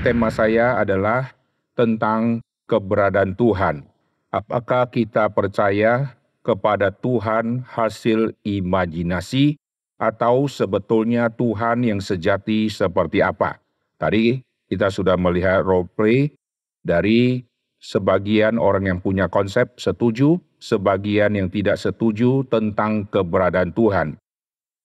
tema saya adalah tentang keberadaan Tuhan. Apakah kita percaya kepada Tuhan hasil imajinasi atau sebetulnya Tuhan yang sejati seperti apa? Tadi kita sudah melihat role play dari sebagian orang yang punya konsep setuju, sebagian yang tidak setuju tentang keberadaan Tuhan.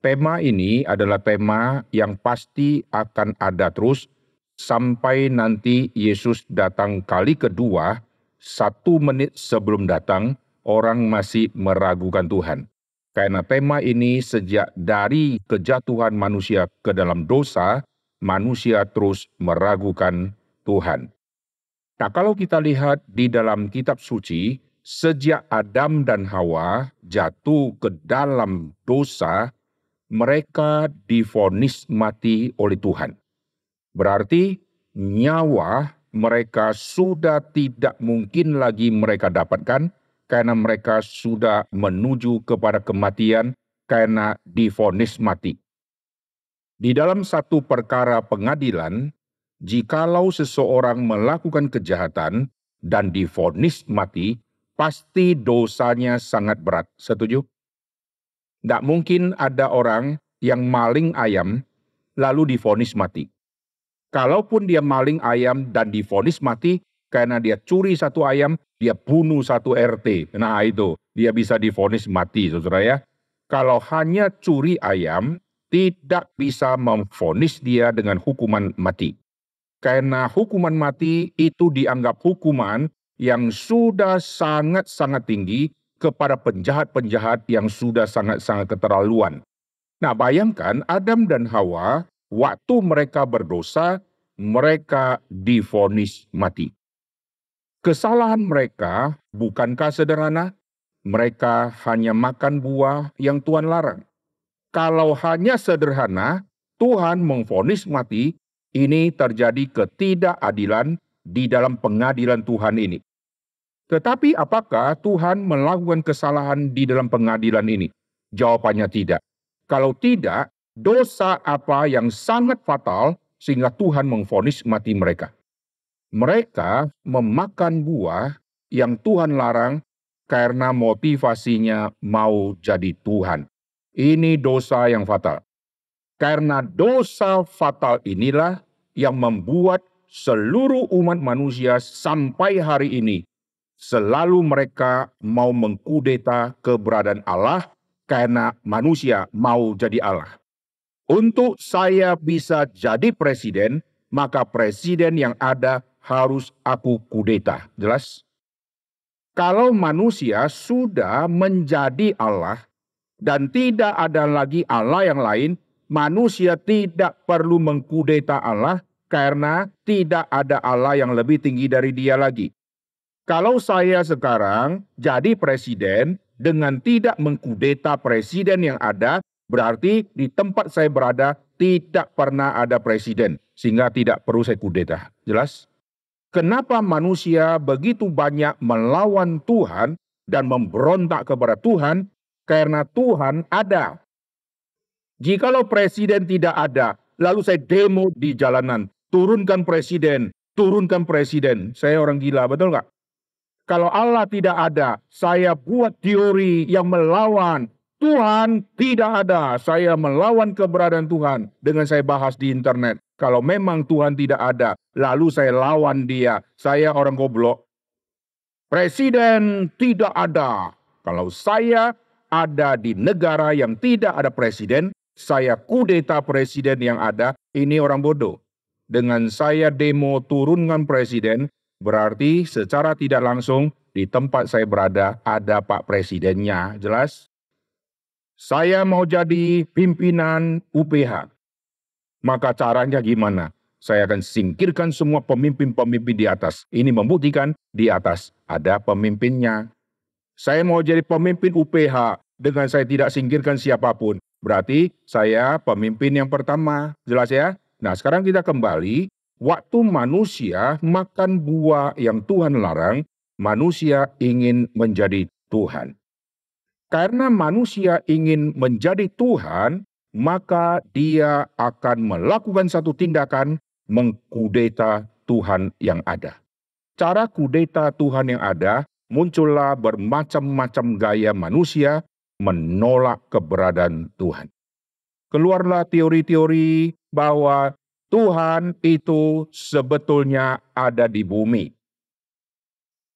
Tema ini adalah tema yang pasti akan ada terus sampai nanti Yesus datang kali kedua, satu menit sebelum datang, orang masih meragukan Tuhan. Karena tema ini sejak dari kejatuhan manusia ke dalam dosa, manusia terus meragukan Tuhan. Nah, kalau kita lihat di dalam kitab suci, sejak Adam dan Hawa jatuh ke dalam dosa, mereka difonis mati oleh Tuhan. Berarti nyawa mereka sudah tidak mungkin lagi mereka dapatkan karena mereka sudah menuju kepada kematian karena difonis mati. Di dalam satu perkara pengadilan, jikalau seseorang melakukan kejahatan dan difonis mati, pasti dosanya sangat berat. Setuju? Tidak mungkin ada orang yang maling ayam lalu difonis mati. Kalaupun dia maling ayam dan difonis mati karena dia curi satu ayam, dia bunuh satu RT. Nah itu, dia bisa difonis mati, saudara ya. Kalau hanya curi ayam, tidak bisa memfonis dia dengan hukuman mati. Karena hukuman mati itu dianggap hukuman yang sudah sangat-sangat tinggi kepada penjahat-penjahat yang sudah sangat-sangat keterlaluan. Nah, bayangkan Adam dan Hawa waktu mereka berdosa, mereka difonis mati. Kesalahan mereka bukankah sederhana? Mereka hanya makan buah yang Tuhan larang. Kalau hanya sederhana, Tuhan memfonis mati, ini terjadi ketidakadilan di dalam pengadilan Tuhan ini. Tetapi apakah Tuhan melakukan kesalahan di dalam pengadilan ini? Jawabannya tidak. Kalau tidak, dosa apa yang sangat fatal sehingga Tuhan memfonis mati mereka. Mereka memakan buah yang Tuhan larang karena motivasinya mau jadi Tuhan. Ini dosa yang fatal. Karena dosa fatal inilah yang membuat seluruh umat manusia sampai hari ini selalu mereka mau mengkudeta keberadaan Allah karena manusia mau jadi Allah. Untuk saya bisa jadi presiden, maka presiden yang ada harus aku kudeta. Jelas? Kalau manusia sudah menjadi Allah dan tidak ada lagi Allah yang lain, manusia tidak perlu mengkudeta Allah karena tidak ada Allah yang lebih tinggi dari dia lagi. Kalau saya sekarang jadi presiden dengan tidak mengkudeta presiden yang ada, Berarti di tempat saya berada tidak pernah ada presiden, sehingga tidak perlu saya kudeta. Jelas? Kenapa manusia begitu banyak melawan Tuhan dan memberontak kepada Tuhan? Karena Tuhan ada. Jikalau presiden tidak ada, lalu saya demo di jalanan, turunkan presiden, turunkan presiden. Saya orang gila, betul nggak? Kalau Allah tidak ada, saya buat teori yang melawan Tuhan tidak ada. Saya melawan keberadaan Tuhan dengan saya bahas di internet. Kalau memang Tuhan tidak ada, lalu saya lawan dia. Saya orang goblok. Presiden tidak ada. Kalau saya ada di negara yang tidak ada presiden, saya kudeta presiden yang ada. Ini orang bodoh. Dengan saya demo turunkan presiden, berarti secara tidak langsung di tempat saya berada ada Pak Presidennya. Jelas? Saya mau jadi pimpinan UPH. Maka caranya gimana? Saya akan singkirkan semua pemimpin-pemimpin di atas. Ini membuktikan di atas ada pemimpinnya. Saya mau jadi pemimpin UPH dengan saya tidak singkirkan siapapun. Berarti saya pemimpin yang pertama. Jelas ya? Nah, sekarang kita kembali Waktu manusia makan buah yang Tuhan larang, manusia ingin menjadi Tuhan. Karena manusia ingin menjadi Tuhan, maka dia akan melakukan satu tindakan mengkudeta Tuhan yang ada. Cara kudeta Tuhan yang ada muncullah bermacam-macam gaya manusia menolak keberadaan Tuhan. Keluarlah teori-teori bahwa Tuhan itu sebetulnya ada di bumi.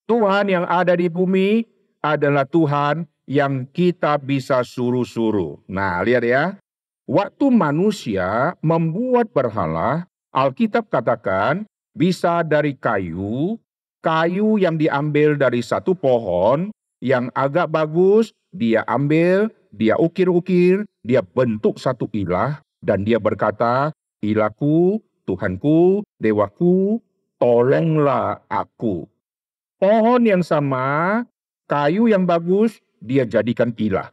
Tuhan yang ada di bumi adalah Tuhan yang kita bisa suruh-suruh. Nah, lihat ya. Waktu manusia membuat berhala, Alkitab katakan bisa dari kayu, kayu yang diambil dari satu pohon yang agak bagus, dia ambil, dia ukir-ukir, dia bentuk satu ilah dan dia berkata, "Ilahku, Tuhanku, dewaku, tolonglah aku." Pohon yang sama, kayu yang bagus, dia jadikan ilah.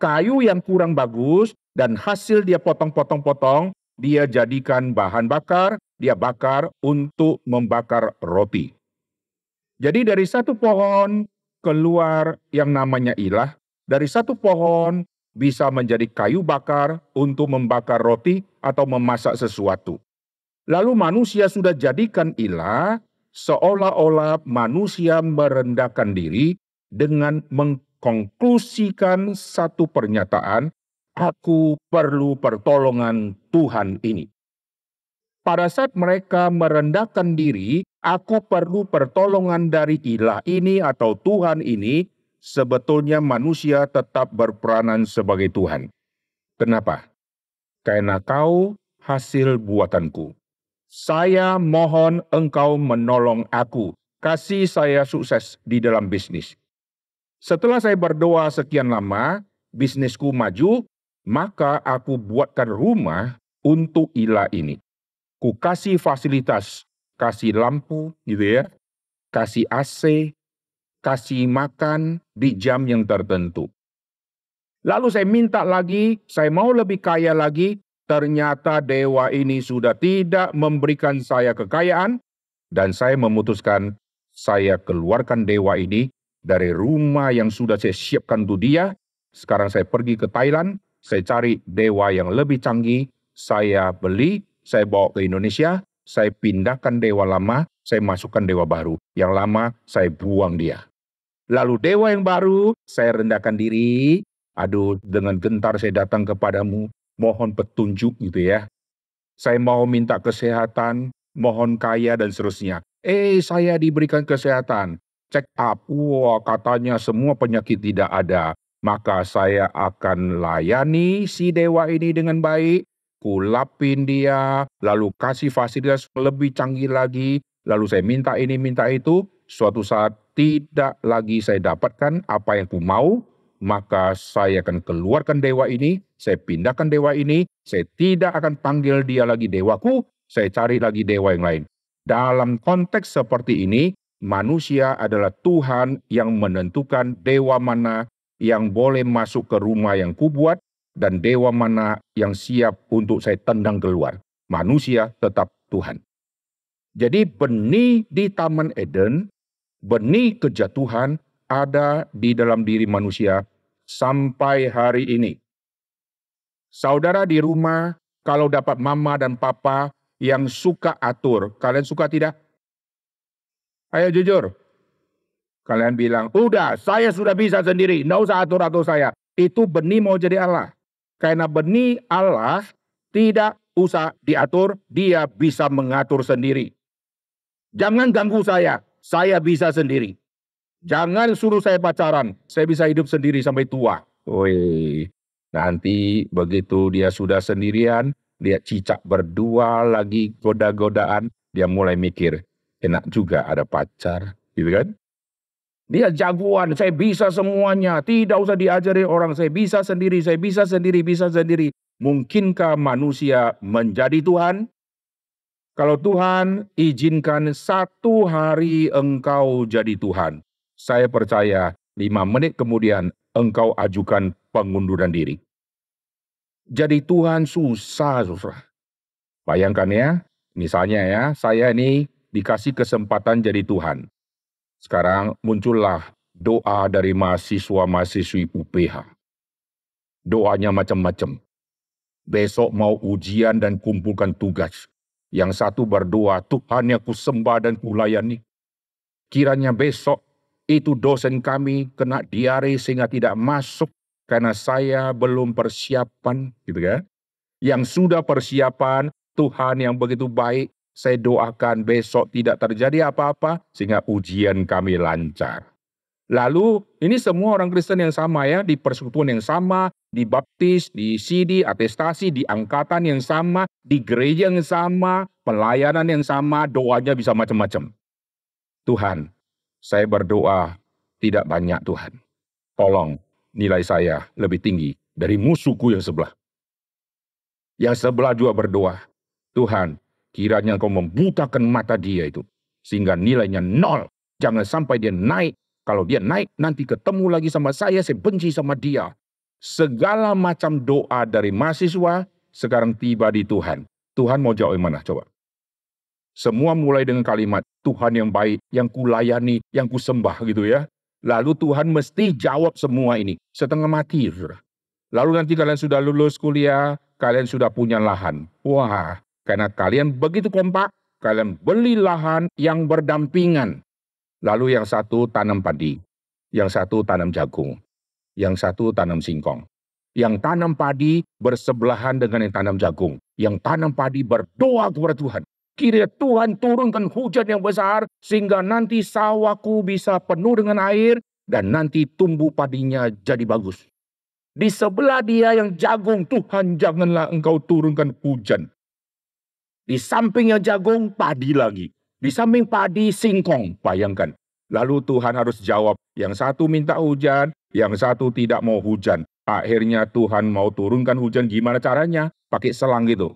Kayu yang kurang bagus dan hasil dia potong-potong-potong, dia jadikan bahan bakar, dia bakar untuk membakar roti. Jadi dari satu pohon keluar yang namanya ilah, dari satu pohon bisa menjadi kayu bakar untuk membakar roti atau memasak sesuatu. Lalu manusia sudah jadikan ilah, seolah-olah manusia merendahkan diri dengan meng konklusikan satu pernyataan, aku perlu pertolongan Tuhan ini. Pada saat mereka merendahkan diri, aku perlu pertolongan dari ilah ini atau Tuhan ini, sebetulnya manusia tetap berperanan sebagai Tuhan. Kenapa? Karena kau hasil buatanku. Saya mohon engkau menolong aku. Kasih saya sukses di dalam bisnis setelah saya berdoa sekian lama, bisnisku maju, maka aku buatkan rumah untuk Ila ini. Ku kasih fasilitas, kasih lampu gitu ya, kasih AC, kasih makan di jam yang tertentu. Lalu saya minta lagi, saya mau lebih kaya lagi, ternyata dewa ini sudah tidak memberikan saya kekayaan, dan saya memutuskan saya keluarkan dewa ini dari rumah yang sudah saya siapkan untuk dia, sekarang saya pergi ke Thailand, saya cari dewa yang lebih canggih, saya beli, saya bawa ke Indonesia, saya pindahkan dewa lama, saya masukkan dewa baru. Yang lama saya buang dia. Lalu dewa yang baru, saya rendahkan diri. Aduh, dengan gentar saya datang kepadamu. Mohon petunjuk gitu ya. Saya mau minta kesehatan, mohon kaya dan seterusnya. Eh, saya diberikan kesehatan check up, wah wow, katanya semua penyakit tidak ada. Maka saya akan layani si dewa ini dengan baik, kulapin dia, lalu kasih fasilitas lebih canggih lagi, lalu saya minta ini minta itu, suatu saat tidak lagi saya dapatkan apa yang ku mau, maka saya akan keluarkan dewa ini, saya pindahkan dewa ini, saya tidak akan panggil dia lagi dewaku, saya cari lagi dewa yang lain. Dalam konteks seperti ini, manusia adalah Tuhan yang menentukan dewa mana yang boleh masuk ke rumah yang kubuat dan dewa mana yang siap untuk saya tendang keluar. Manusia tetap Tuhan. Jadi benih di Taman Eden, benih kejatuhan ada di dalam diri manusia sampai hari ini. Saudara di rumah, kalau dapat mama dan papa yang suka atur, kalian suka tidak? Ayo jujur. Kalian bilang, udah saya sudah bisa sendiri. Nggak usah atur-atur saya. Itu benih mau jadi Allah. Karena benih Allah tidak usah diatur, dia bisa mengatur sendiri. Jangan ganggu saya, saya bisa sendiri. Jangan suruh saya pacaran, saya bisa hidup sendiri sampai tua. Woi, nanti begitu dia sudah sendirian, dia cicak berdua lagi goda-godaan, dia mulai mikir, enak juga ada pacar, gitu kan? Dia jagoan, saya bisa semuanya. Tidak usah diajari orang, saya bisa sendiri, saya bisa sendiri, bisa sendiri. Mungkinkah manusia menjadi Tuhan? Kalau Tuhan izinkan satu hari engkau jadi Tuhan, saya percaya lima menit kemudian engkau ajukan pengunduran diri. Jadi Tuhan susah, susah. Bayangkan ya, misalnya ya, saya ini dikasih kesempatan jadi Tuhan. Sekarang muncullah doa dari mahasiswa-mahasiswi UPH. Doanya macam-macam. Besok mau ujian dan kumpulkan tugas. Yang satu berdoa, Tuhan yang ku sembah dan kulayani. Kiranya besok itu dosen kami kena diare sehingga tidak masuk karena saya belum persiapan, gitu kan? Yang sudah persiapan, Tuhan yang begitu baik saya doakan besok tidak terjadi apa-apa sehingga ujian kami lancar. Lalu ini semua orang Kristen yang sama ya, di persekutuan yang sama, di baptis, di CD, atestasi, di angkatan yang sama, di gereja yang sama, pelayanan yang sama, doanya bisa macam-macam. Tuhan, saya berdoa tidak banyak Tuhan. Tolong nilai saya lebih tinggi dari musuhku yang sebelah. Yang sebelah juga berdoa, Tuhan, Kiranya kau membutakan mata dia itu. Sehingga nilainya nol. Jangan sampai dia naik. Kalau dia naik, nanti ketemu lagi sama saya, saya benci sama dia. Segala macam doa dari mahasiswa sekarang tiba di Tuhan. Tuhan mau jawab yang mana? Coba. Semua mulai dengan kalimat, Tuhan yang baik, yang kulayani, yang kusembah gitu ya. Lalu Tuhan mesti jawab semua ini. Setengah mati. Lalu nanti kalian sudah lulus kuliah, kalian sudah punya lahan. Wah, karena kalian begitu kompak, kalian beli lahan yang berdampingan. Lalu yang satu tanam padi, yang satu tanam jagung, yang satu tanam singkong. Yang tanam padi bersebelahan dengan yang tanam jagung. Yang tanam padi berdoa kepada Tuhan. Kiranya Tuhan turunkan hujan yang besar sehingga nanti sawahku bisa penuh dengan air dan nanti tumbuh padinya jadi bagus. Di sebelah dia yang jagung, Tuhan janganlah engkau turunkan hujan. Di sampingnya jagung, padi lagi. Di samping padi, singkong. Bayangkan. Lalu Tuhan harus jawab, yang satu minta hujan, yang satu tidak mau hujan. Akhirnya Tuhan mau turunkan hujan gimana caranya? Pakai selang gitu.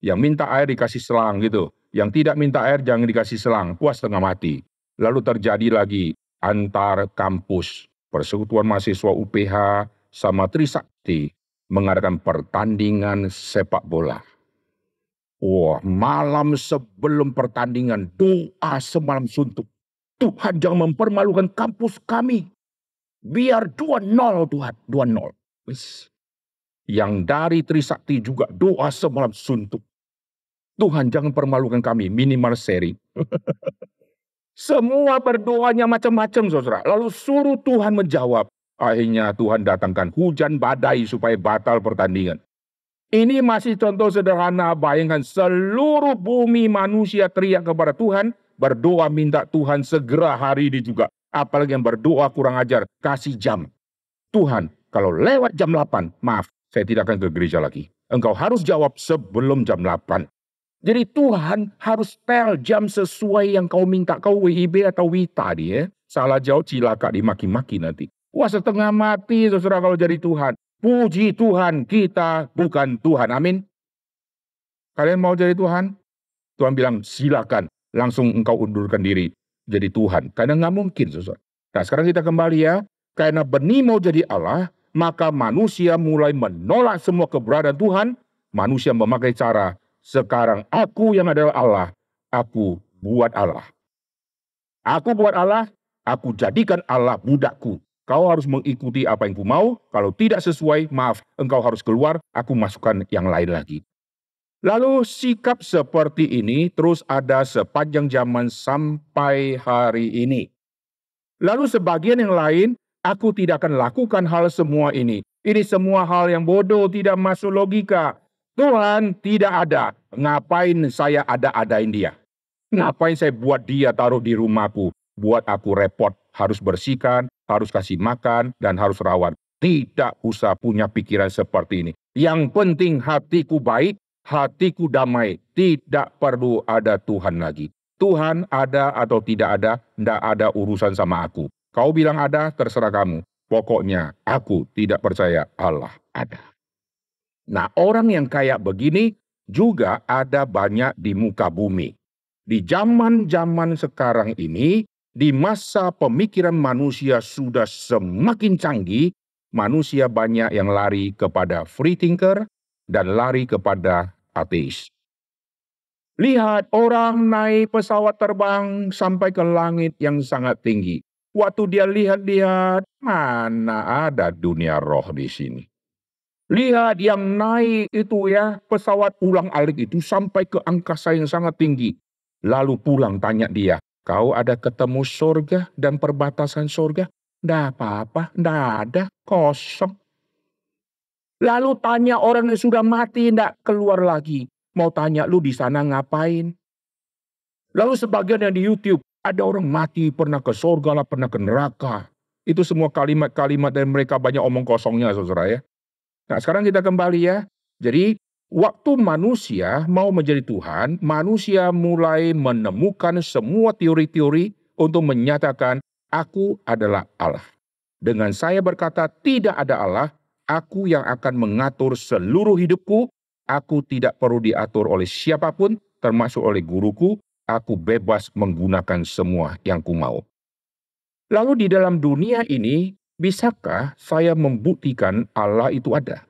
Yang minta air dikasih selang gitu. Yang tidak minta air jangan dikasih selang, puas tengah mati. Lalu terjadi lagi antar kampus. Persekutuan mahasiswa UPH sama Trisakti mengadakan pertandingan sepak bola. Wah, oh, malam sebelum pertandingan doa semalam suntuk. Tuhan jangan mempermalukan kampus kami. Biar 2-0 Tuhan, 2-0. Yang dari Trisakti juga doa semalam suntuk. Tuhan jangan permalukan kami, minimal seri. Semua berdoanya macam-macam saudara. Lalu suruh Tuhan menjawab. Akhirnya Tuhan datangkan hujan badai supaya batal pertandingan. Ini masih contoh sederhana. Bayangkan seluruh bumi manusia teriak kepada Tuhan, berdoa minta Tuhan segera hari ini juga. Apalagi yang berdoa kurang ajar, kasih jam. Tuhan, kalau lewat jam 8, maaf, saya tidak akan ke gereja lagi. Engkau harus jawab sebelum jam 8. Jadi Tuhan harus tel jam sesuai yang kau minta. Kau WIB atau WITA dia. Salah jauh cilaka dimaki-maki nanti. Wah setengah mati saudara kalau jadi Tuhan. Puji Tuhan, kita bukan Tuhan. Amin. Kalian mau jadi Tuhan? Tuhan bilang, silakan. Langsung engkau undurkan diri jadi Tuhan. Karena nggak mungkin, susah. Nah, sekarang kita kembali ya. Karena benih mau jadi Allah, maka manusia mulai menolak semua keberadaan Tuhan. Manusia memakai cara, sekarang aku yang adalah Allah, aku buat Allah. Aku buat Allah, aku jadikan Allah budakku. Kau harus mengikuti apa yang ku mau. Kalau tidak sesuai, maaf, engkau harus keluar. Aku masukkan yang lain lagi. Lalu sikap seperti ini terus ada sepanjang zaman sampai hari ini. Lalu sebagian yang lain, aku tidak akan lakukan hal semua ini. Ini semua hal yang bodoh, tidak masuk logika. Tuhan tidak ada. Ngapain saya ada-adain dia? Ngapain saya buat dia taruh di rumahku? Buat aku repot harus bersihkan, harus kasih makan, dan harus rawat. Tidak usah punya pikiran seperti ini. Yang penting hatiku baik, hatiku damai. Tidak perlu ada Tuhan lagi. Tuhan ada atau tidak ada, tidak ada urusan sama aku. Kau bilang ada, terserah kamu. Pokoknya aku tidak percaya Allah ada. Nah orang yang kayak begini juga ada banyak di muka bumi. Di zaman-zaman sekarang ini, di masa pemikiran manusia sudah semakin canggih, manusia banyak yang lari kepada free thinker dan lari kepada ateis. Lihat orang naik pesawat terbang sampai ke langit yang sangat tinggi. Waktu dia lihat-lihat, mana ada dunia roh di sini. Lihat yang naik itu ya, pesawat ulang alik itu sampai ke angkasa yang sangat tinggi. Lalu pulang tanya dia, Kau ada ketemu surga dan perbatasan surga? Tidak apa-apa, tidak ada, kosong. Lalu tanya orang yang sudah mati, tidak keluar lagi. Mau tanya lu di sana ngapain? Lalu sebagian yang di YouTube, ada orang mati pernah ke surga lah, pernah ke neraka. Itu semua kalimat-kalimat dan mereka banyak omong kosongnya saudara ya. Nah sekarang kita kembali ya. Jadi Waktu manusia mau menjadi Tuhan, manusia mulai menemukan semua teori-teori untuk menyatakan, "Aku adalah Allah." Dengan saya berkata, "Tidak ada Allah," aku yang akan mengatur seluruh hidupku. Aku tidak perlu diatur oleh siapapun, termasuk oleh guruku. Aku bebas menggunakan semua yang ku mau. Lalu di dalam dunia ini, bisakah saya membuktikan Allah itu ada?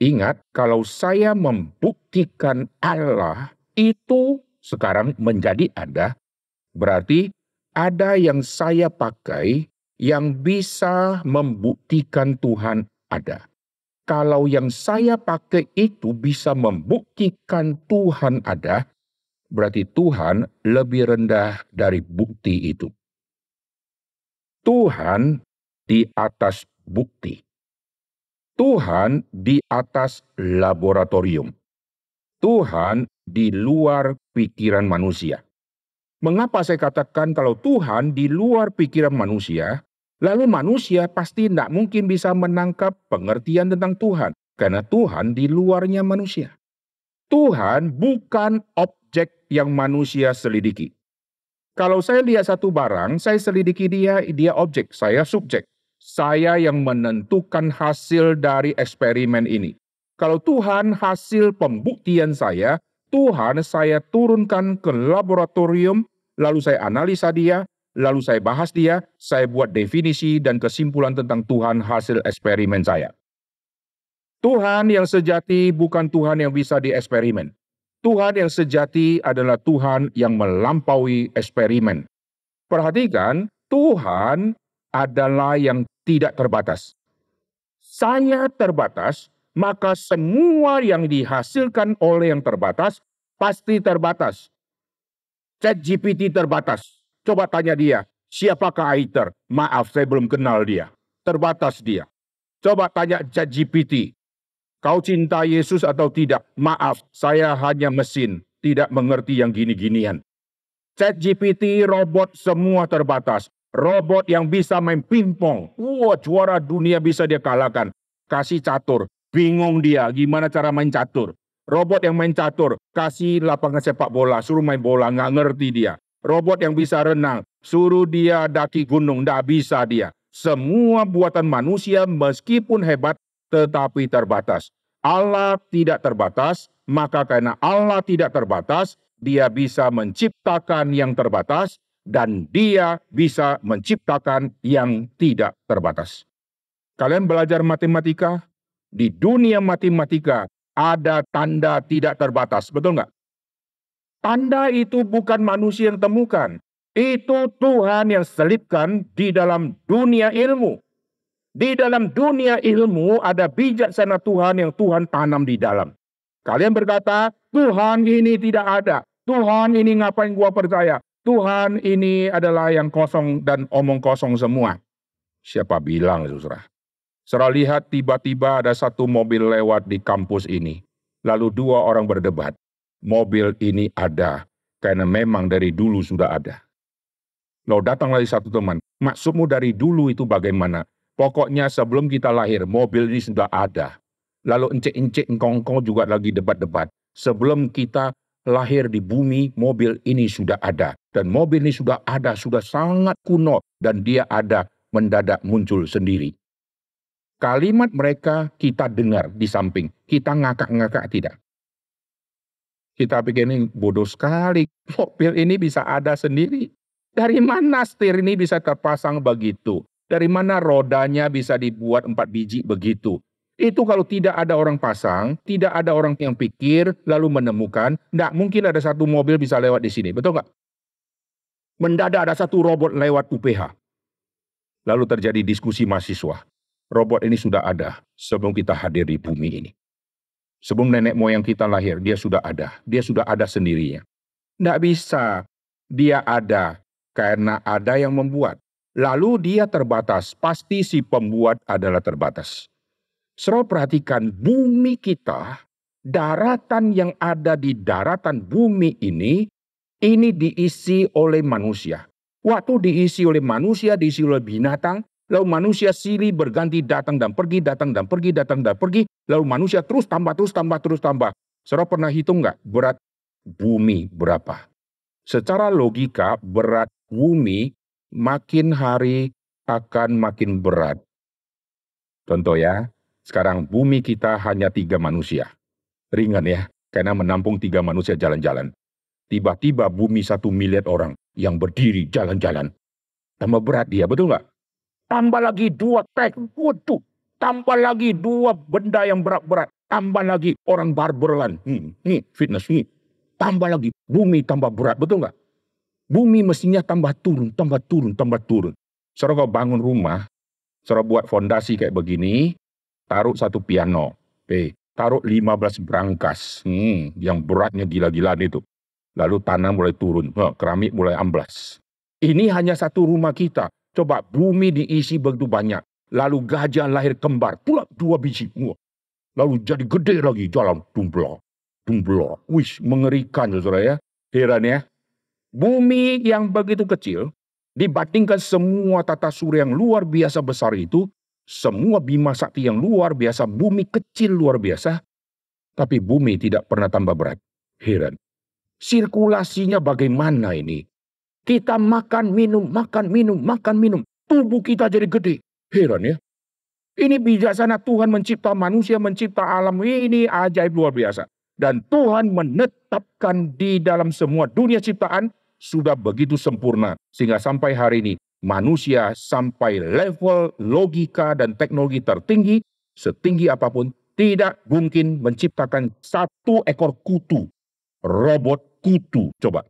Ingat, kalau saya membuktikan Allah itu sekarang menjadi ada, berarti ada yang saya pakai yang bisa membuktikan Tuhan ada. Kalau yang saya pakai itu bisa membuktikan Tuhan ada, berarti Tuhan lebih rendah dari bukti itu. Tuhan di atas bukti. Tuhan di atas laboratorium. Tuhan di luar pikiran manusia. Mengapa saya katakan kalau Tuhan di luar pikiran manusia, lalu manusia pasti tidak mungkin bisa menangkap pengertian tentang Tuhan, karena Tuhan di luarnya manusia. Tuhan bukan objek yang manusia selidiki. Kalau saya lihat satu barang, saya selidiki dia, dia objek, saya subjek. Saya yang menentukan hasil dari eksperimen ini. Kalau Tuhan hasil pembuktian saya, Tuhan saya turunkan ke laboratorium, lalu saya analisa dia, lalu saya bahas dia, saya buat definisi dan kesimpulan tentang Tuhan hasil eksperimen saya. Tuhan yang sejati bukan Tuhan yang bisa dieksperimen. Tuhan yang sejati adalah Tuhan yang melampaui eksperimen. Perhatikan, Tuhan adalah yang tidak terbatas. Saya terbatas, maka semua yang dihasilkan oleh yang terbatas pasti terbatas. Chat GPT terbatas. Coba tanya dia, siapakah Aiter? Maaf, saya belum kenal dia. Terbatas dia. Coba tanya chat GPT, kau cinta Yesus atau tidak? Maaf, saya hanya mesin, tidak mengerti yang gini-ginian. Chat GPT, robot, semua terbatas. Robot yang bisa main pingpong. Wah, juara dunia bisa dia kalahkan. Kasih catur. Bingung dia gimana cara main catur. Robot yang main catur, kasih lapangan sepak bola, suruh main bola, nggak ngerti dia. Robot yang bisa renang, suruh dia daki gunung, nggak bisa dia. Semua buatan manusia meskipun hebat, tetapi terbatas. Allah tidak terbatas, maka karena Allah tidak terbatas, dia bisa menciptakan yang terbatas, dan dia bisa menciptakan yang tidak terbatas. Kalian belajar matematika? Di dunia matematika ada tanda tidak terbatas, betul nggak? Tanda itu bukan manusia yang temukan. Itu Tuhan yang selipkan di dalam dunia ilmu. Di dalam dunia ilmu ada bijaksana Tuhan yang Tuhan tanam di dalam. Kalian berkata, Tuhan ini tidak ada. Tuhan ini ngapain gua percaya? Tuhan ini adalah yang kosong dan omong kosong semua. Siapa bilang, saudara? Saudara lihat tiba-tiba ada satu mobil lewat di kampus ini. Lalu dua orang berdebat. Mobil ini ada, karena memang dari dulu sudah ada. Lalu datang lagi satu teman, maksudmu dari dulu itu bagaimana? Pokoknya sebelum kita lahir, mobil ini sudah ada. Lalu encik-encik engkong juga lagi debat-debat. Sebelum kita lahir di bumi, mobil ini sudah ada. Dan mobil ini sudah ada, sudah sangat kuno. Dan dia ada mendadak muncul sendiri. Kalimat mereka kita dengar di samping. Kita ngakak-ngakak tidak. Kita pikir ini bodoh sekali. Mobil ini bisa ada sendiri. Dari mana setir ini bisa terpasang begitu? Dari mana rodanya bisa dibuat empat biji begitu? Itu kalau tidak ada orang pasang, tidak ada orang yang pikir, lalu menemukan, tidak mungkin ada satu mobil bisa lewat di sini. Betul nggak? Mendadak ada satu robot lewat UPH. Lalu terjadi diskusi mahasiswa. Robot ini sudah ada sebelum kita hadir di bumi ini. Sebelum nenek moyang kita lahir, dia sudah ada. Dia sudah ada sendirinya. Tidak bisa. Dia ada karena ada yang membuat. Lalu dia terbatas. Pasti si pembuat adalah terbatas. Saudara perhatikan, bumi kita, daratan yang ada di daratan bumi ini, ini diisi oleh manusia. Waktu diisi oleh manusia, diisi oleh binatang, lalu manusia silih berganti datang dan pergi, datang dan pergi, datang dan pergi, lalu manusia terus tambah, terus tambah, terus tambah. Saudara pernah hitung nggak berat bumi berapa? Secara logika, berat bumi makin hari akan makin berat. Contoh ya, sekarang bumi kita hanya tiga manusia. Ringan ya, karena menampung tiga manusia jalan-jalan. Tiba-tiba bumi satu miliar orang yang berdiri jalan-jalan. Tambah berat dia, betul nggak? Tambah lagi dua tank, waduh. Tambah lagi dua benda yang berat-berat. Tambah lagi orang barberlan, hmm, ini fitness, ini. Tambah lagi, bumi tambah berat, betul nggak? Bumi mestinya tambah turun, tambah turun, tambah turun. Seorang kau bangun rumah, seorang buat fondasi kayak begini, taruh satu piano, P. Taruh 15 brankas, hmm, yang beratnya gila-gilaan itu. Lalu tanah mulai turun, huh, keramik mulai amblas. Ini hanya satu rumah kita. Coba bumi diisi begitu banyak. Lalu gajah lahir kembar, pula dua biji. Wah. Lalu jadi gede lagi jalan tumblo. Tumblo. wish, mengerikan saudara ya. Heran ya. Bumi yang begitu kecil dibandingkan semua tata surya yang luar biasa besar itu semua bima sakti yang luar biasa, bumi kecil luar biasa, tapi bumi tidak pernah tambah berat. Heran. Sirkulasinya bagaimana ini? Kita makan, minum, makan, minum, makan, minum. Tubuh kita jadi gede. Heran ya. Ini bijaksana Tuhan mencipta manusia, mencipta alam ini ajaib luar biasa. Dan Tuhan menetapkan di dalam semua dunia ciptaan sudah begitu sempurna. Sehingga sampai hari ini manusia sampai level logika dan teknologi tertinggi setinggi apapun tidak mungkin menciptakan satu ekor kutu, robot kutu. Coba.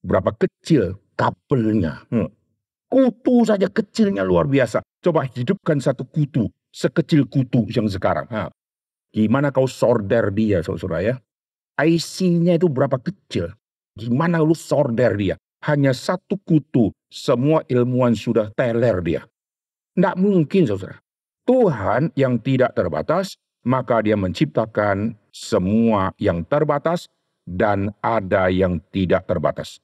Berapa kecil kabelnya. Hmm. Kutu saja kecilnya luar biasa. Coba hidupkan satu kutu, sekecil kutu yang sekarang. Ha. Gimana kau sorder dia, saudara ya? IC-nya itu berapa kecil? Gimana lu sorder dia? hanya satu kutu, semua ilmuwan sudah teler dia. Tidak mungkin, saudara. Tuhan yang tidak terbatas, maka dia menciptakan semua yang terbatas dan ada yang tidak terbatas.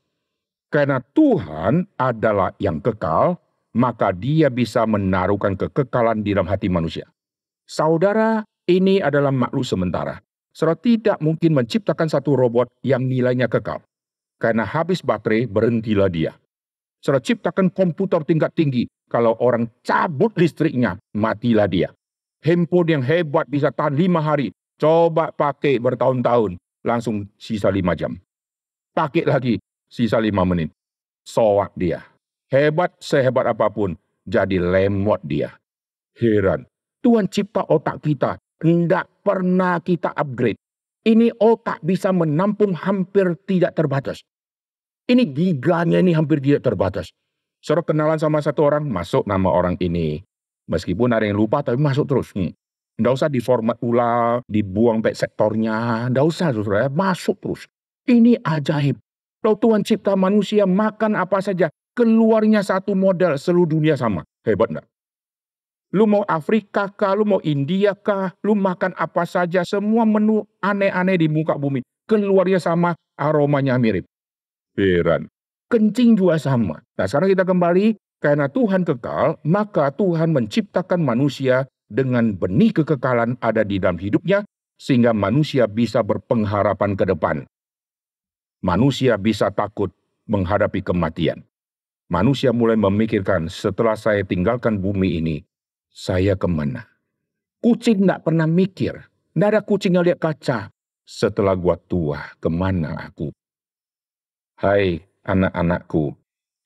Karena Tuhan adalah yang kekal, maka dia bisa menaruhkan kekekalan di dalam hati manusia. Saudara, ini adalah makhluk sementara. Saudara tidak mungkin menciptakan satu robot yang nilainya kekal. Karena habis baterai, berhentilah dia. Saudara ciptakan komputer tingkat tinggi. Kalau orang cabut listriknya, matilah dia. Handphone yang hebat bisa tahan lima hari. Coba pakai bertahun-tahun. Langsung sisa lima jam. Pakai lagi, sisa lima menit. Soak dia. Hebat sehebat apapun, jadi lemot dia. Heran. Tuhan cipta otak kita. Tidak pernah kita upgrade. Ini otak bisa menampung hampir tidak terbatas. Ini giganya ini hampir tidak terbatas. Suruh kenalan sama satu orang, masuk nama orang ini. Meskipun ada yang lupa, tapi masuk terus. Hmm. Nggak usah diformat ulang, dibuang pek sektornya. Nggak usah, saudara. Masuk terus. Ini ajaib. Kalau Tuhan cipta manusia, makan apa saja. Keluarnya satu model, seluruh dunia sama. Hebat nggak? Lu mau Afrika kah, lu mau India kah, lu makan apa saja, semua menu aneh-aneh di muka bumi. Keluarnya sama, aromanya mirip heran. Kencing juga sama. Hmm. Nah sekarang kita kembali, karena Tuhan kekal, maka Tuhan menciptakan manusia dengan benih kekekalan ada di dalam hidupnya, sehingga manusia bisa berpengharapan ke depan. Manusia bisa takut menghadapi kematian. Manusia mulai memikirkan, setelah saya tinggalkan bumi ini, saya kemana? Kucing tidak pernah mikir. Tidak ada kucing yang lihat kaca. Setelah gua tua, kemana aku? Hai anak-anakku,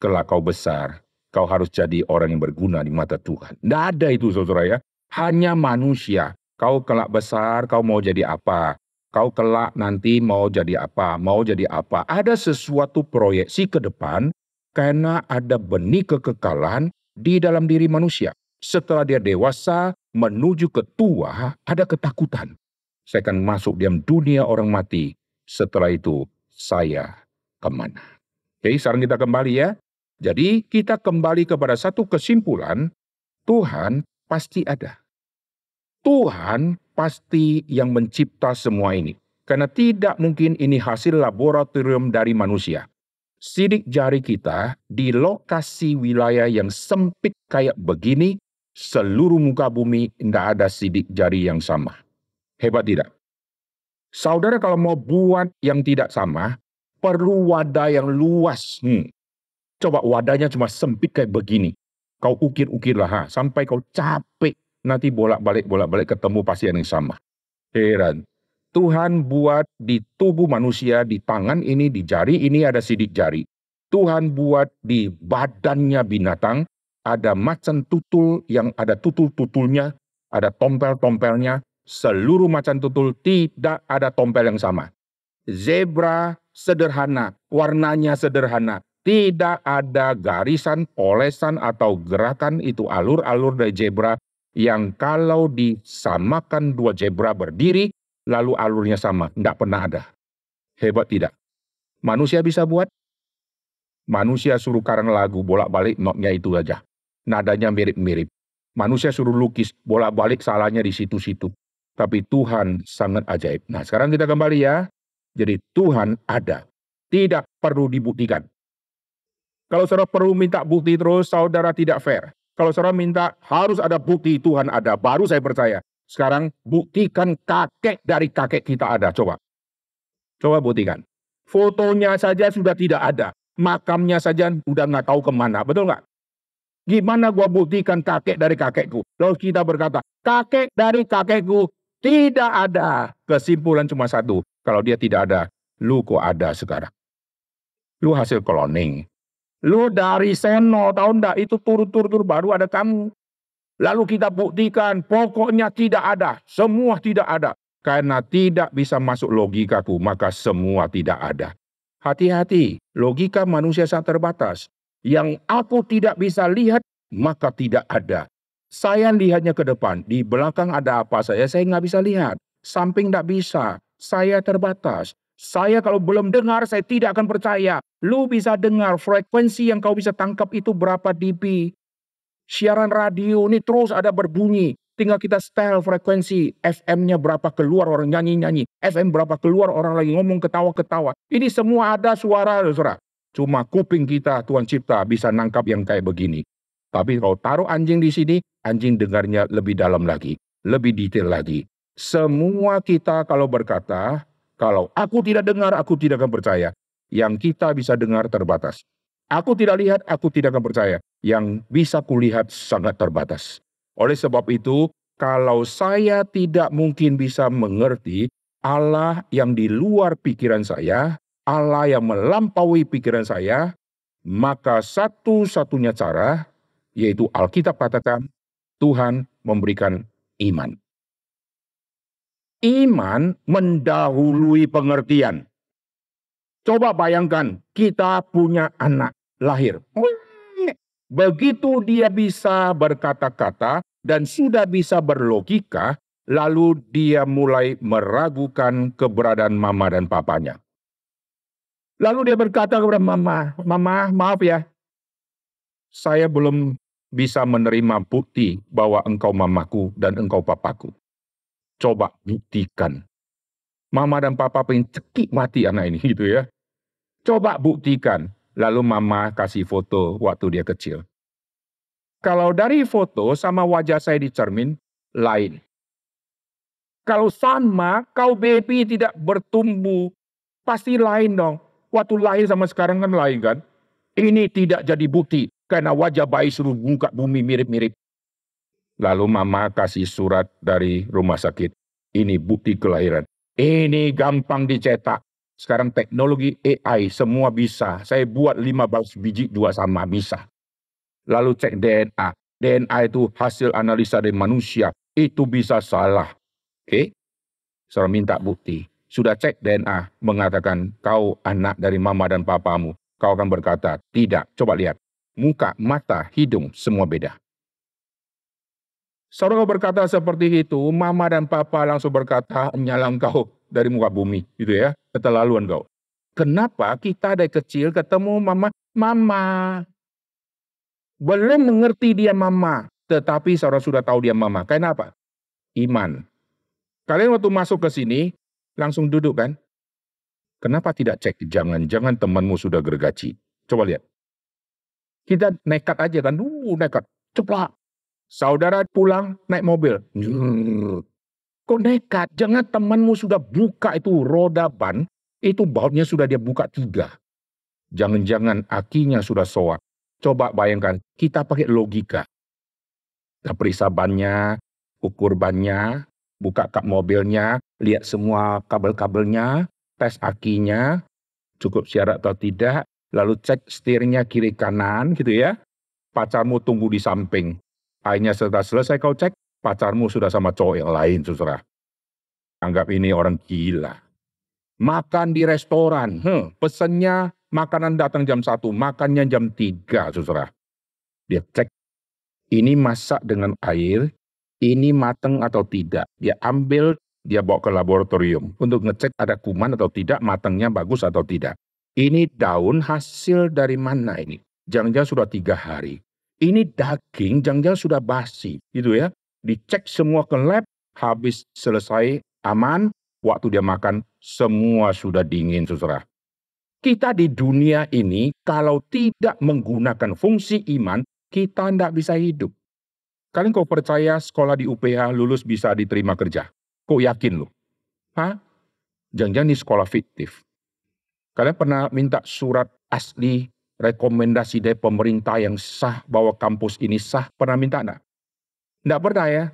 kelak kau besar, kau harus jadi orang yang berguna di mata Tuhan. Tidak ada itu saudara ya. Hanya manusia. Kau kelak besar, kau mau jadi apa? Kau kelak nanti mau jadi apa? Mau jadi apa? Ada sesuatu proyeksi ke depan karena ada benih kekekalan di dalam diri manusia. Setelah dia dewasa, menuju ke tua, ada ketakutan. Saya akan masuk diam dunia orang mati. Setelah itu, saya kemana. Oke, sekarang kita kembali ya. Jadi kita kembali kepada satu kesimpulan, Tuhan pasti ada. Tuhan pasti yang mencipta semua ini. Karena tidak mungkin ini hasil laboratorium dari manusia. Sidik jari kita di lokasi wilayah yang sempit kayak begini, seluruh muka bumi tidak ada sidik jari yang sama. Hebat tidak? Saudara kalau mau buat yang tidak sama, perlu wadah yang luas. Hmm. Coba wadahnya cuma sempit kayak begini. Kau ukir-ukir lah, ha. sampai kau capek. Nanti bolak-balik, bolak-balik ketemu pasien yang sama. Heran. Tuhan buat di tubuh manusia, di tangan ini, di jari ini ada sidik jari. Tuhan buat di badannya binatang, ada macan tutul yang ada tutul-tutulnya, ada tompel-tompelnya. Seluruh macan tutul tidak ada tompel yang sama. Zebra sederhana, warnanya sederhana. Tidak ada garisan, polesan, atau gerakan itu alur-alur dari zebra yang kalau disamakan dua zebra berdiri, lalu alurnya sama. Tidak pernah ada. Hebat tidak? Manusia bisa buat? Manusia suruh karang lagu, bolak-balik notnya itu aja. Nadanya mirip-mirip. Manusia suruh lukis, bolak-balik salahnya di situ-situ. Tapi Tuhan sangat ajaib. Nah sekarang kita kembali ya. Jadi Tuhan ada, tidak perlu dibuktikan. Kalau saudara perlu minta bukti terus, saudara tidak fair. Kalau saudara minta harus ada bukti Tuhan ada, baru saya percaya. Sekarang buktikan kakek dari kakek kita ada, coba. Coba buktikan. Fotonya saja sudah tidak ada. Makamnya saja sudah nggak tahu kemana, betul nggak? Gimana gua buktikan kakek dari kakekku? Lalu kita berkata, kakek dari kakekku tidak ada. Kesimpulan cuma satu, kalau dia tidak ada, lu kok ada sekarang? Lu hasil cloning. Lu dari Seno, tahu enggak? Itu turut-turut baru ada kamu. Lalu kita buktikan, pokoknya tidak ada. Semua tidak ada. Karena tidak bisa masuk logikaku, maka semua tidak ada. Hati-hati, logika manusia sangat terbatas. Yang aku tidak bisa lihat, maka tidak ada. Saya lihatnya ke depan, di belakang ada apa saya, saya nggak bisa lihat. Samping nggak bisa, saya terbatas. Saya kalau belum dengar, saya tidak akan percaya. Lu bisa dengar frekuensi yang kau bisa tangkap itu berapa dB. Siaran radio ini terus ada berbunyi. Tinggal kita setel frekuensi. FM-nya berapa keluar orang nyanyi-nyanyi. FM berapa keluar orang lagi ngomong ketawa-ketawa. Ini semua ada suara, saudara. Cuma kuping kita Tuhan cipta bisa nangkap yang kayak begini. Tapi kalau taruh anjing di sini, anjing dengarnya lebih dalam lagi. Lebih detail lagi. Semua kita kalau berkata, kalau aku tidak dengar, aku tidak akan percaya. Yang kita bisa dengar terbatas. Aku tidak lihat, aku tidak akan percaya. Yang bisa kulihat sangat terbatas. Oleh sebab itu, kalau saya tidak mungkin bisa mengerti Allah yang di luar pikiran saya, Allah yang melampaui pikiran saya, maka satu-satunya cara yaitu Alkitab katakan Tuhan memberikan iman. Iman mendahului pengertian. Coba bayangkan, kita punya anak lahir. Begitu dia bisa berkata-kata dan sudah bisa berlogika, lalu dia mulai meragukan keberadaan mama dan papanya. Lalu dia berkata kepada mama, "Mama, maaf ya. Saya belum bisa menerima bukti bahwa engkau mamaku dan engkau papaku." coba buktikan. Mama dan papa pengen cekik mati anak ini gitu ya. Coba buktikan. Lalu mama kasih foto waktu dia kecil. Kalau dari foto sama wajah saya di cermin, lain. Kalau sama, kau baby tidak bertumbuh. Pasti lain dong. Waktu lahir sama sekarang kan lain kan. Ini tidak jadi bukti. Karena wajah bayi suruh buka bumi mirip-mirip. Lalu mama kasih surat dari rumah sakit. Ini bukti kelahiran. Ini gampang dicetak. Sekarang teknologi AI semua bisa. Saya buat 15 biji dua sama bisa. Lalu cek DNA. DNA itu hasil analisa dari manusia. Itu bisa salah. Oke? Okay? Saya minta bukti. Sudah cek DNA mengatakan kau anak dari mama dan papamu. Kau akan berkata, tidak. Coba lihat. Muka, mata, hidung, semua beda. Saudara berkata seperti itu, mama dan papa langsung berkata, nyalang kau dari muka bumi, gitu ya. Keterlaluan kau. Kenapa kita dari kecil ketemu mama, mama. Belum mengerti dia mama, tetapi saudara sudah tahu dia mama. Karena apa? Iman. Kalian waktu masuk ke sini, langsung duduk kan? Kenapa tidak cek? Jangan-jangan temanmu sudah gergaji. Coba lihat. Kita nekat aja kan, uh, nekat. Ceplak, Saudara pulang naik mobil. Kok nekat? Jangan temanmu sudah buka itu roda ban, itu bautnya sudah dia buka tiga. Jangan-jangan akinya sudah soak. Coba bayangkan, kita pakai logika. Kita periksa bannya, ukur bannya, buka kap mobilnya, lihat semua kabel-kabelnya, tes akinya, cukup syarat atau tidak, lalu cek setirnya kiri kanan gitu ya. Pacarmu tunggu di samping. Akhirnya setelah selesai kau cek, pacarmu sudah sama cowok yang lain, susrah. Anggap ini orang gila. Makan di restoran, hmm, pesennya makanan datang jam 1, makannya jam 3, susrah. Dia cek, ini masak dengan air, ini mateng atau tidak. Dia ambil, dia bawa ke laboratorium untuk ngecek ada kuman atau tidak, matangnya bagus atau tidak. Ini daun hasil dari mana ini? Jangan-jangan sudah tiga hari ini daging jangan-jangan sudah basi gitu ya. Dicek semua ke lab, habis selesai aman, waktu dia makan semua sudah dingin saudara. Kita di dunia ini kalau tidak menggunakan fungsi iman, kita tidak bisa hidup. Kalian kok percaya sekolah di UPH lulus bisa diterima kerja? Kok yakin lo? Hah? Jangan-jangan ini sekolah fiktif. Kalian pernah minta surat asli rekomendasi dari pemerintah yang sah bahwa kampus ini sah pernah minta enggak? Enggak pernah ya.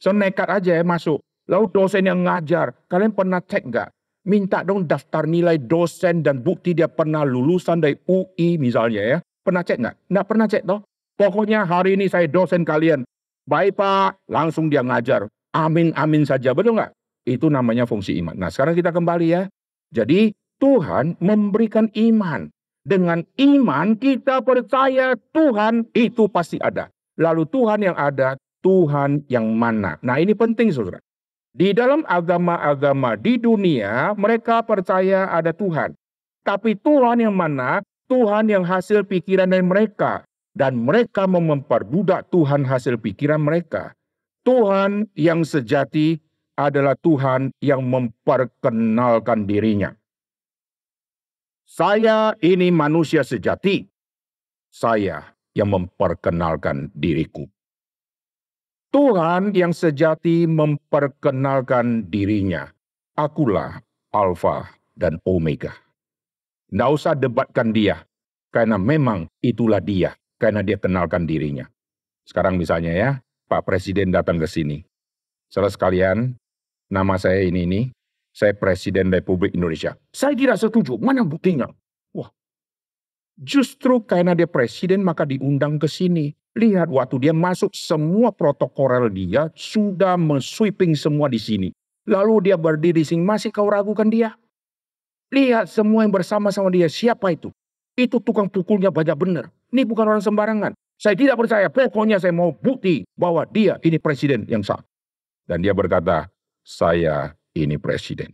So nekat aja ya masuk. Lalu dosen yang ngajar, kalian pernah cek enggak? Minta dong daftar nilai dosen dan bukti dia pernah lulusan dari UI misalnya ya. Pernah cek enggak? Enggak pernah cek toh. Pokoknya hari ini saya dosen kalian. Baik Pak, langsung dia ngajar. Amin, amin saja. Betul enggak? Itu namanya fungsi iman. Nah sekarang kita kembali ya. Jadi Tuhan memberikan iman. Dengan iman kita percaya Tuhan itu pasti ada. Lalu Tuhan yang ada, Tuhan yang mana? Nah ini penting saudara. Di dalam agama-agama di dunia, mereka percaya ada Tuhan. Tapi Tuhan yang mana? Tuhan yang hasil pikiran dari mereka. Dan mereka memperbudak Tuhan hasil pikiran mereka. Tuhan yang sejati adalah Tuhan yang memperkenalkan dirinya. Saya ini manusia sejati. Saya yang memperkenalkan diriku. Tuhan yang sejati memperkenalkan dirinya. Akulah Alfa dan Omega. Tidak usah debatkan dia, karena memang itulah dia, karena dia kenalkan dirinya. Sekarang misalnya ya, Pak Presiden datang ke sini. Salah sekalian, nama saya ini ini, saya Presiden Republik Indonesia. Saya tidak setuju. Mana buktinya? Wah, justru karena dia Presiden maka diundang ke sini. Lihat waktu dia masuk semua protokol dia sudah mensweeping semua di sini. Lalu dia berdiri sini. Masih kau ragukan dia? Lihat semua yang bersama sama dia. Siapa itu? Itu tukang pukulnya banyak benar. Ini bukan orang sembarangan. Saya tidak percaya. Pokoknya saya mau bukti bahwa dia ini presiden yang sah. Dan dia berkata, saya ini presiden.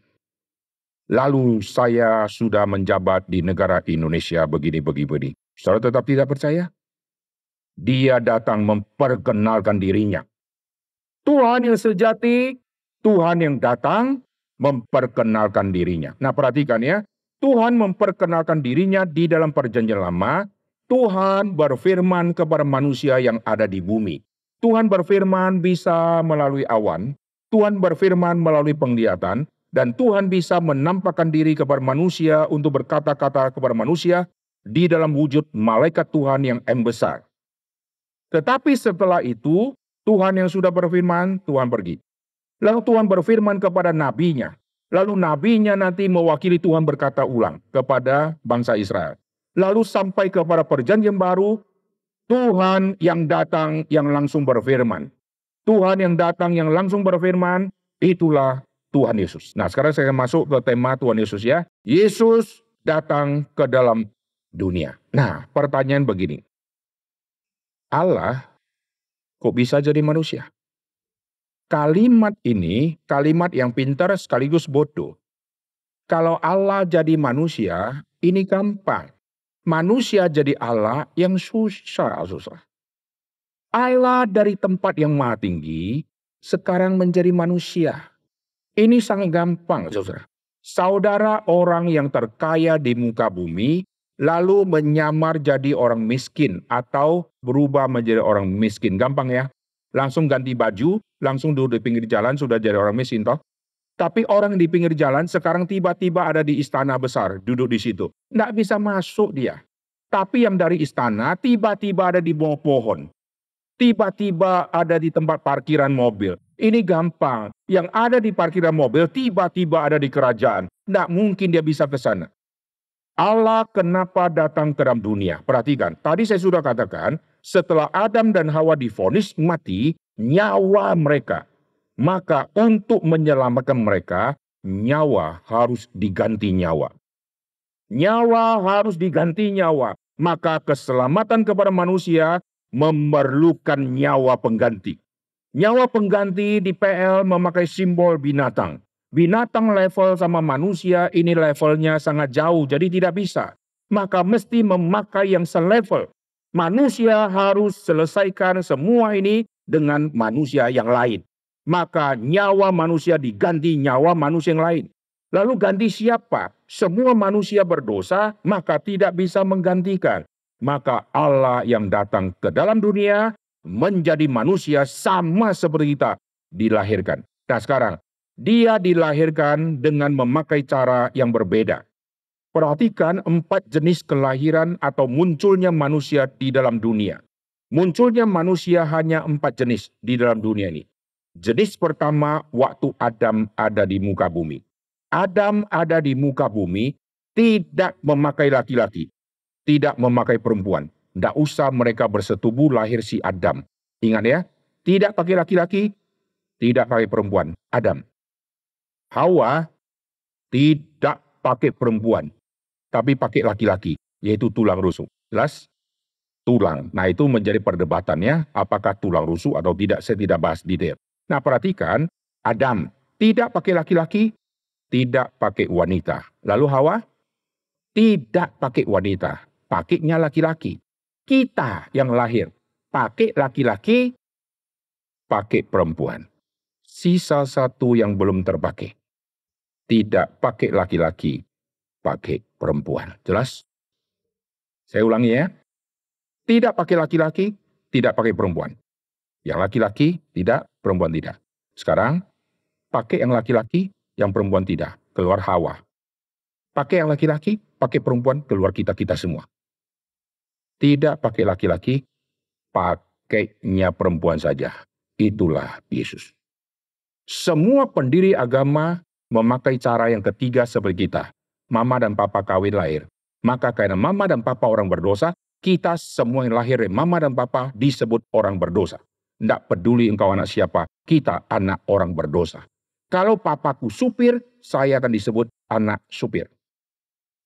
Lalu saya sudah menjabat di negara Indonesia begini-begini. Saudara tetap tidak percaya? Dia datang memperkenalkan dirinya. Tuhan yang sejati, Tuhan yang datang memperkenalkan dirinya. Nah perhatikan ya, Tuhan memperkenalkan dirinya di dalam perjanjian lama. Tuhan berfirman kepada manusia yang ada di bumi. Tuhan berfirman bisa melalui awan, Tuhan berfirman melalui penglihatan, dan Tuhan bisa menampakkan diri kepada manusia untuk berkata-kata kepada manusia di dalam wujud malaikat Tuhan yang M besar. Tetapi setelah itu, Tuhan yang sudah berfirman, Tuhan pergi. Lalu Tuhan berfirman kepada nabinya. Lalu nabinya nanti mewakili Tuhan berkata ulang kepada bangsa Israel. Lalu sampai kepada perjanjian baru, Tuhan yang datang yang langsung berfirman. Tuhan yang datang yang langsung berfirman, itulah Tuhan Yesus. Nah, sekarang saya masuk ke tema Tuhan Yesus ya. Yesus datang ke dalam dunia. Nah, pertanyaan begini. Allah kok bisa jadi manusia? Kalimat ini kalimat yang pintar sekaligus bodoh. Kalau Allah jadi manusia, ini gampang. Manusia jadi Allah yang susah, susah. Allah dari tempat yang maha tinggi sekarang menjadi manusia. Ini sangat gampang, saudara. Saudara orang yang terkaya di muka bumi lalu menyamar jadi orang miskin atau berubah menjadi orang miskin. Gampang ya. Langsung ganti baju, langsung duduk di pinggir jalan sudah jadi orang miskin toh. Tapi orang di pinggir jalan sekarang tiba-tiba ada di istana besar, duduk di situ. Tidak bisa masuk dia. Tapi yang dari istana tiba-tiba ada di bawah pohon tiba-tiba ada di tempat parkiran mobil. Ini gampang. Yang ada di parkiran mobil tiba-tiba ada di kerajaan. Tidak mungkin dia bisa ke sana. Allah kenapa datang ke dalam dunia? Perhatikan, tadi saya sudah katakan, setelah Adam dan Hawa difonis mati, nyawa mereka. Maka untuk menyelamatkan mereka, nyawa harus diganti nyawa. Nyawa harus diganti nyawa. Maka keselamatan kepada manusia memerlukan nyawa pengganti. Nyawa pengganti di PL memakai simbol binatang. Binatang level sama manusia ini levelnya sangat jauh, jadi tidak bisa. Maka mesti memakai yang selevel. Manusia harus selesaikan semua ini dengan manusia yang lain. Maka nyawa manusia diganti nyawa manusia yang lain. Lalu ganti siapa? Semua manusia berdosa, maka tidak bisa menggantikan maka Allah yang datang ke dalam dunia menjadi manusia sama seperti kita dilahirkan. Nah sekarang, dia dilahirkan dengan memakai cara yang berbeda. Perhatikan empat jenis kelahiran atau munculnya manusia di dalam dunia. Munculnya manusia hanya empat jenis di dalam dunia ini. Jenis pertama, waktu Adam ada di muka bumi. Adam ada di muka bumi, tidak memakai laki-laki tidak memakai perempuan. Tidak usah mereka bersetubuh lahir si Adam. Ingat ya, tidak pakai laki-laki, tidak pakai perempuan. Adam. Hawa tidak pakai perempuan, tapi pakai laki-laki, yaitu tulang rusuk. Jelas? Tulang. Nah itu menjadi perdebatannya, apakah tulang rusuk atau tidak, saya tidak bahas detail. Nah perhatikan, Adam tidak pakai laki-laki, tidak pakai wanita. Lalu Hawa tidak pakai wanita, pakainya laki-laki. Kita yang lahir, pakai laki-laki, pakai perempuan. Sisa satu yang belum terpakai. Tidak pakai laki-laki, pakai perempuan. Jelas? Saya ulangi ya. Tidak pakai laki-laki, tidak pakai perempuan. Yang laki-laki tidak, perempuan tidak. Sekarang, pakai yang laki-laki, yang perempuan tidak. Keluar hawa. Pakai yang laki-laki, pakai perempuan, keluar kita-kita semua. Tidak pakai laki-laki, pakainya perempuan saja. Itulah Yesus. Semua pendiri agama memakai cara yang ketiga seperti kita. Mama dan papa kawin lahir. Maka karena mama dan papa orang berdosa, kita semua yang lahir dari mama dan papa disebut orang berdosa. Tidak peduli engkau anak siapa, kita anak orang berdosa. Kalau papaku supir, saya akan disebut anak supir.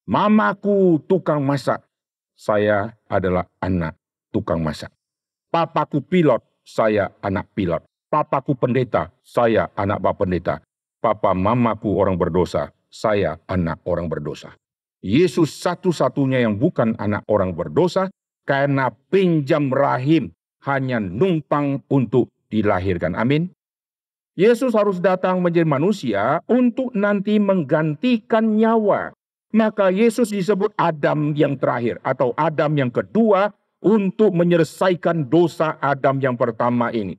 Mamaku tukang masak, saya adalah anak tukang masak. Papaku pilot, saya anak pilot. Papaku pendeta, saya anak bapak pendeta. Papa mamaku orang berdosa, saya anak orang berdosa. Yesus satu-satunya yang bukan anak orang berdosa karena pinjam rahim hanya numpang untuk dilahirkan. Amin. Yesus harus datang menjadi manusia untuk nanti menggantikan nyawa maka Yesus disebut Adam yang terakhir atau Adam yang kedua untuk menyelesaikan dosa Adam yang pertama ini.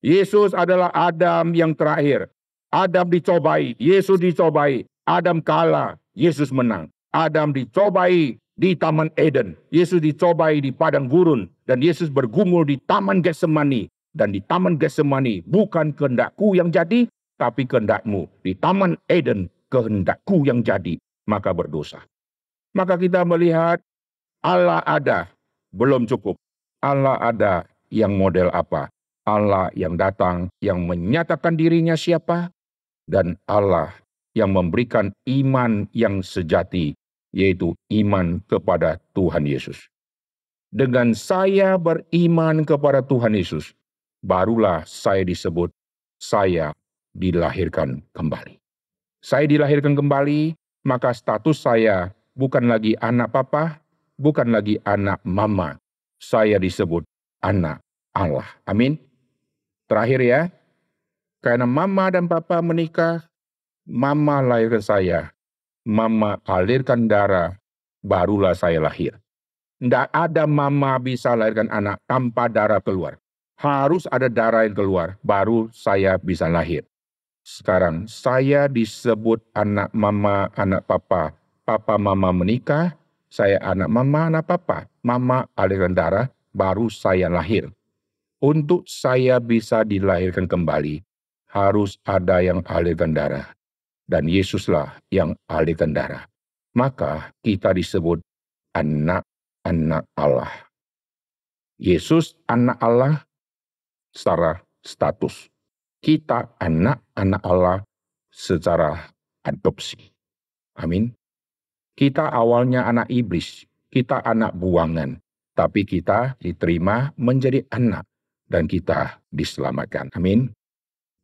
Yesus adalah Adam yang terakhir. Adam dicobai, Yesus dicobai. Adam kalah, Yesus menang. Adam dicobai di Taman Eden. Yesus dicobai di padang gurun. Dan Yesus bergumul di Taman Getsemani. Dan di Taman Getsemani bukan kehendakku yang jadi, tapi kehendakmu. Di Taman Eden kehendakku yang jadi maka berdosa. Maka kita melihat Allah ada, belum cukup. Allah ada yang model apa? Allah yang datang, yang menyatakan dirinya siapa? Dan Allah yang memberikan iman yang sejati, yaitu iman kepada Tuhan Yesus. Dengan saya beriman kepada Tuhan Yesus, barulah saya disebut, saya dilahirkan kembali. Saya dilahirkan kembali maka status saya bukan lagi anak papa, bukan lagi anak mama. Saya disebut anak Allah. Amin. Terakhir ya, karena mama dan papa menikah, mama lahirkan saya. Mama alirkan darah, barulah saya lahir. Tidak ada mama bisa lahirkan anak tanpa darah keluar. Harus ada darah yang keluar, baru saya bisa lahir. Sekarang saya disebut anak mama, anak papa. Papa mama menikah, saya anak mama, anak papa. Mama aliran darah, baru saya lahir. Untuk saya bisa dilahirkan kembali, harus ada yang aliran darah. Dan Yesuslah yang aliran darah. Maka kita disebut anak-anak Allah. Yesus anak Allah secara status kita anak-anak Allah secara adopsi. Amin. Kita awalnya anak iblis, kita anak buangan, tapi kita diterima menjadi anak dan kita diselamatkan. Amin.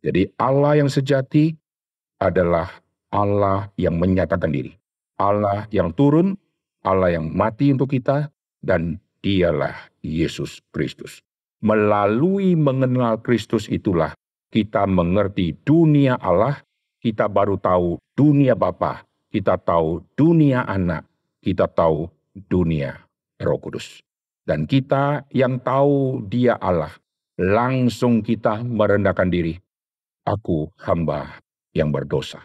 Jadi Allah yang sejati adalah Allah yang menyatakan diri. Allah yang turun, Allah yang mati untuk kita, dan dialah Yesus Kristus. Melalui mengenal Kristus itulah kita mengerti dunia Allah, kita baru tahu dunia Bapa, kita tahu dunia Anak, kita tahu dunia Roh Kudus. Dan kita yang tahu Dia Allah, langsung kita merendahkan diri. Aku hamba yang berdosa.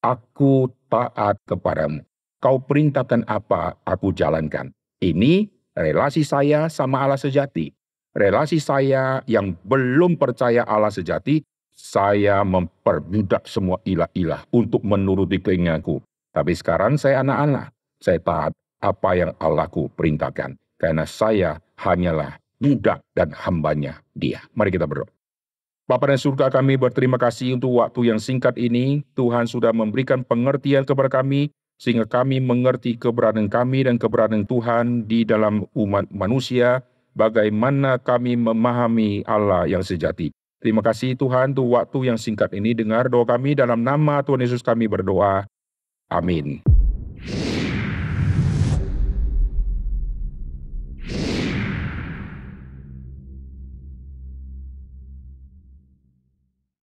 Aku taat kepadamu. Kau perintahkan apa, aku jalankan. Ini relasi saya sama Allah sejati relasi saya yang belum percaya Allah sejati, saya memperbudak semua ilah-ilah untuk menuruti keinginanku. Tapi sekarang saya anak-anak, saya taat apa yang Allahku perintahkan. Karena saya hanyalah budak dan hambanya dia. Mari kita berdoa. Bapak dan surga kami berterima kasih untuk waktu yang singkat ini. Tuhan sudah memberikan pengertian kepada kami sehingga kami mengerti keberadaan kami dan keberadaan Tuhan di dalam umat manusia bagaimana kami memahami Allah yang sejati. Terima kasih Tuhan untuk waktu yang singkat ini. Dengar doa kami dalam nama Tuhan Yesus kami berdoa. Amin.